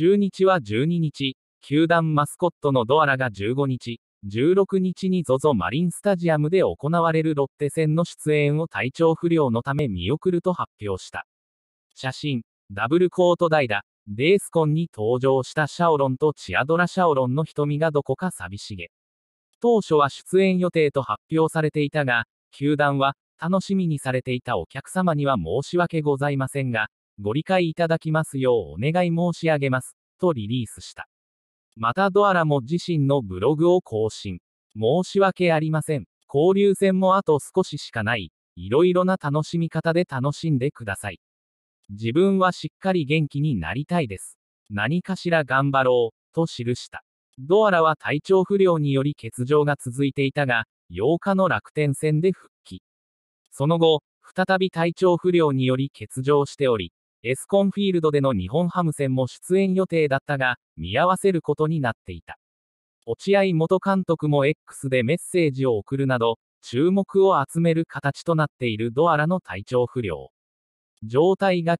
中日は12日、球団マスコットのドアラが15日、16日に ZOZO マリンスタジアムで行われるロッテ戦の出演を体調不良のため見送ると発表した。写真、ダブルコート代打、デースコンに登場したシャオロンとチアドラシャオロンの瞳がどこか寂しげ。当初は出演予定と発表されていたが、球団は、楽しみにされていたお客様には申し訳ございませんが、ご理解いただきますようお願い申し上げます、とリリースした。またドアラも自身のブログを更新。申し訳ありません。交流戦もあと少ししかない。いろいろな楽しみ方で楽しんでください。自分はしっかり元気になりたいです。何かしら頑張ろう、と記した。ドアラは体調不良により欠場が続いていたが、8日の楽天戦で復帰。その後、再び体調不良により欠場しており、エスコンフィールドでの日本ハム戦も出演予定だったが、見合わせることになっていた。落合元監督も X でメッセージを送るなど、注目を集める形となっているドアラの体調不良。状態が